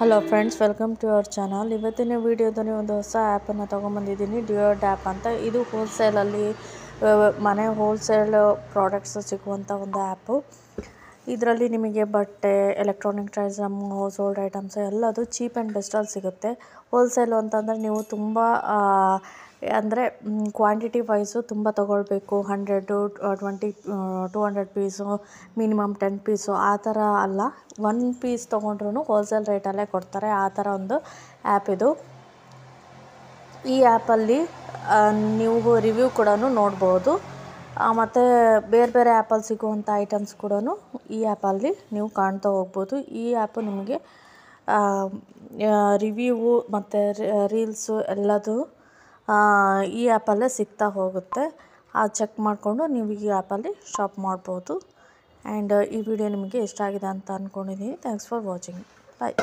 hello friends welcome to our channel ಇವತ್ತಿನ ವೀಡಿಯೋದಲ್ಲಿ ಒಂದು ಹೊಸ ಆ್ಯಪನ್ನು ತೊಗೊಂಬಂದಿದ್ದೀನಿ ಡಿಯೋ ಆ್ಯಪ್ ಅಂತ ಇದು ಹೋಲ್ಸೇಲಲ್ಲಿ ಮನೆ ಹೋಲ್ಸೇಲ್ ಪ್ರಾಡಕ್ಟ್ಸ್ ಸಿಗುವಂಥ ಒಂದು ಆ್ಯಪು ಇದರಲ್ಲಿ ನಿಮಗೆ ಬಟ್ಟೆ electronic item household items ಎಲ್ಲದು ಚೀಪ್ ಆ್ಯಂಡ್ ಬೆಸ್ಟಲ್ಲಿ ಸಿಗುತ್ತೆ ಹೋಲ್ಸೇಲು ಅಂತಂದರೆ ನೀವು ತುಂಬ ಅಂದರೆ ಕ್ವಾಂಟಿಟಿ ವೈಸು ತುಂಬ ತೊಗೊಳ್ಬೇಕು hundred twenty two hundred piece minimum ten piece ಆ ಥರ ಅಲ್ಲ ಒನ್ ಪೀಸ್ ತೊಗೊಂಡ್ರೂ ಹೋಲ್ಸೇಲ್ ರೇಟಲ್ಲೇ ಕೊಡ್ತಾರೆ ಆ ಥರ ಒಂದು ಆ್ಯಪ್ ಇದು ಈ ಆ್ಯಪಲ್ಲಿ ನೀವು ರಿವ್ಯೂ ಕೂಡ ನೋಡ್ಬೋದು ಮತ್ತು ಬೇರೆ ಬೇರೆ ಆ್ಯಪಲ್ಲಿ ಸಿಗುವಂಥ ಐಟಮ್ಸ್ ಕೂಡ ಈ ಆ್ಯಪಲ್ಲಿ ನೀವು ಕಾಣ್ತಾ ಹೋಗ್ಬೋದು ಈ ಆ್ಯಪ್ ನಿಮಗೆ ರಿವ್ಯೂವು ಮತ್ತು ರೀಲ್ಸು ಎಲ್ಲದು ಈ ಆ್ಯಪಲ್ಲೇ ಸಿಗ್ತಾ ಹೋಗುತ್ತೆ ಆ ಚೆಕ್ ಮಾಡಿಕೊಂಡು ನೀವು ಈ ಆ್ಯಪಲ್ಲಿ ಶಾಪ್ ಮಾಡ್ಬೋದು ಆ್ಯಂಡ್ ಈ ವಿಡಿಯೋ ನಿಮಗೆ ಇಷ್ಟ ಆಗಿದೆ ಅಂತ ಅಂದ್ಕೊಂಡಿದ್ದೀನಿ ಥ್ಯಾಂಕ್ಸ್ ಫಾರ್ ವಾಚಿಂಗ್ ಬಾಯ್